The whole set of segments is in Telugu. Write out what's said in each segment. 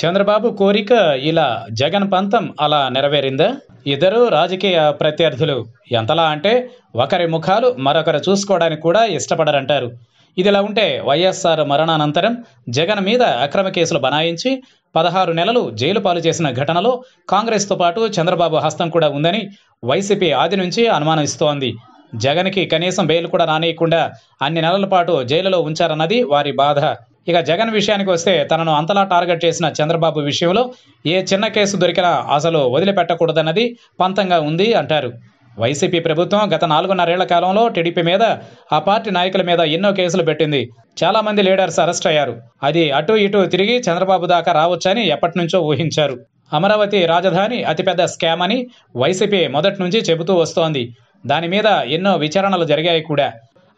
చంద్రబాబు కోరిక ఇలా జగన్ పంతం అలా నెరవేరిందా ఇద్దరు రాజకీయ ప్రత్యర్థులు ఎంతలా అంటే ఒకరి ముఖాలు మరొకరు చూసుకోవడానికి కూడా ఇష్టపడరంటారు ఇదిలా ఉంటే వైఎస్ఆర్ మరణానంతరం జగన్ మీద అక్రమ కేసులు బనాయించి పదహారు నెలలు జైలు పాలు చేసిన ఘటనలో కాంగ్రెస్తో పాటు చంద్రబాబు హస్తం కూడా ఉందని వైసీపీ ఆది నుంచి అనుమానిస్తోంది జగన్కి కనీసం బెయిల్ కూడా రానియకుండా అన్ని నెలల పాటు జైలులో ఉంచారన్నది వారి బాధ ఇక జగన్ విషయానికి వస్తే తనను అంతలా టార్గెట్ చేసిన చంద్రబాబు విషయంలో ఏ చిన్న కేసు దొరికినా అసలు వదిలిపెట్టకూడదన్నది పంతంగా ఉంది అంటారు వైసీపీ ప్రభుత్వం గత నాలుగున్నరేళ్ల కాలంలో టీడీపీ మీద ఆ పార్టీ నాయకుల మీద ఎన్నో కేసులు పెట్టింది చాలామంది లీడర్స్ అరెస్ట్ అయ్యారు అది అటు ఇటు తిరిగి చంద్రబాబు దాకా రావచ్చని ఎప్పటి నుంచో ఊహించారు అమరావతి రాజధాని అతిపెద్ద స్కామ్ అని వైసీపీ మొదటి నుంచి చెబుతూ వస్తోంది దాని మీద ఎన్నో విచారణలు జరిగాయి కూడా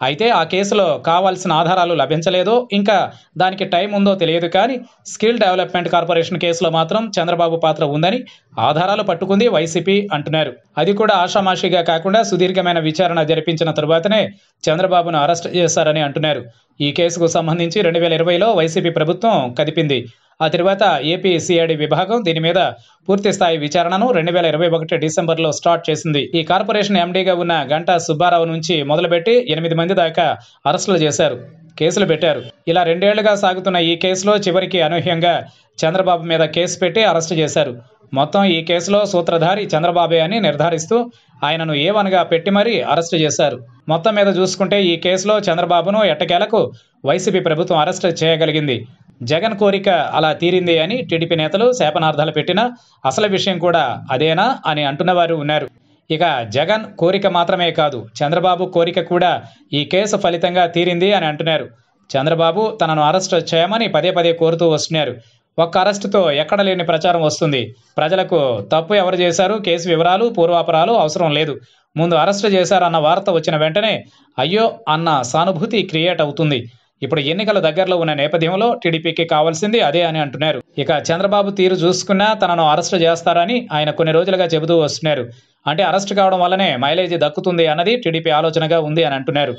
అయితే ఆ కేసులో కావాల్సిన ఆధారాలు లభించలేదు ఇంకా దానికి టైం ఉందో తెలియదు కానీ స్కిల్ డెవలప్మెంట్ కార్పొరేషన్ కేసులో మాత్రం చంద్రబాబు పాత్ర ఉందని ఆధారాలు పట్టుకుంది వైసీపీ అంటున్నారు అది కూడా ఆషామాషిగా కాకుండా సుదీర్ఘమైన విచారణ జరిపించిన తరువాతనే చంద్రబాబును అరెస్ట్ చేశారని అంటున్నారు ఈ కేసుకు సంబంధించి రెండు వేల ఇరవైలో వైసీపీ ప్రభుత్వం కదిపింది ఆ తర్వాత ఏపీ సిఐడి విభాగం దీని మీద పూర్తిస్థాయి విచారణను రెండు వేల ఇరవై ఒకటి డిసెంబర్లో స్టార్ట్ చేసింది ఈ కార్పొరేషన్ ఎండీగా ఉన్న గంటా సుబ్బారావు నుంచి మొదలుపెట్టి ఎనిమిది మంది దాకా అరెస్టులు చేశారు కేసులు పెట్టారు ఇలా రెండేళ్లుగా సాగుతున్న ఈ కేసులో చివరికి అనూహ్యంగా చంద్రబాబు మీద కేసు పెట్టి అరెస్టు చేశారు మొత్తం ఈ కేసులో సూత్రధారి చంద్రబాబే అని నిర్ధారిస్తూ ఆయనను ఏవనగా పెట్టి మరీ అరెస్టు చేశారు మొత్తం మీద చూసుకుంటే ఈ కేసులో చంద్రబాబును ఎట్టకేలకు వైసీపీ ప్రభుత్వం అరెస్టు చేయగలిగింది జగన్ కోరిక అలా తీరింది అని టీడీపీ నేతలు శాపనార్థాలు పెట్టినా అసలు విషయం కూడా అదేనా అని అంటున్నవారు ఉన్నారు ఇక జగన్ కోరిక మాత్రమే కాదు చంద్రబాబు కోరిక కూడా ఈ కేసు ఫలితంగా తీరింది అని అంటున్నారు చంద్రబాబు తనను అరెస్ట్ చేయమని పదే పదే కోరుతూ వస్తున్నారు ఒక్క అరెస్టుతో ఎక్కడ లేని ప్రచారం వస్తుంది ప్రజలకు తప్పు ఎవరు చేశారు కేసు వివరాలు పూర్వాపరాలు అవసరం లేదు ముందు అరెస్టు చేశారన్న వార్త వచ్చిన వెంటనే అయ్యో అన్న సానుభూతి క్రియేట్ అవుతుంది ఇప్పుడు ఎన్నికల దగ్గరలో ఉన్న నేపథ్యంలో టీడీపీకి కావాల్సింది అదే అని అంటున్నారు ఇక చంద్రబాబు తీరు చూసుకున్నా తనను అరెస్టు చేస్తారని ఆయన కొన్ని రోజులుగా చెబుతూ వస్తున్నారు అంటే అరెస్టు కావడం వల్లనే మైలేజ్ దక్కుతుంది అన్నది టీడీపీ ఆలోచనగా ఉంది అని అంటున్నారు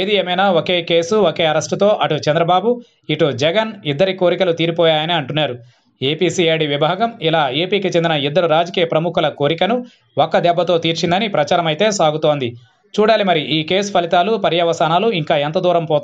ఏది ఏమైనా ఒకే కేసు ఒకే అరెస్టుతో అటు చంద్రబాబు ఇటు జగన్ ఇద్దరి కోరికలు తీరిపోయాయని అంటున్నారు ఏపీసీఐడి విభాగం ఇలా ఏపీకి చెందిన ఇద్దరు రాజకీయ ప్రముఖుల కోరికను ఒక్క దెబ్బతో తీర్చిందని ప్రచారం అయితే సాగుతోంది చూడాలి మరి ఈ కేసు ఫలితాలు పర్యవసానాలు ఇంకా ఎంత దూరం పోతాయి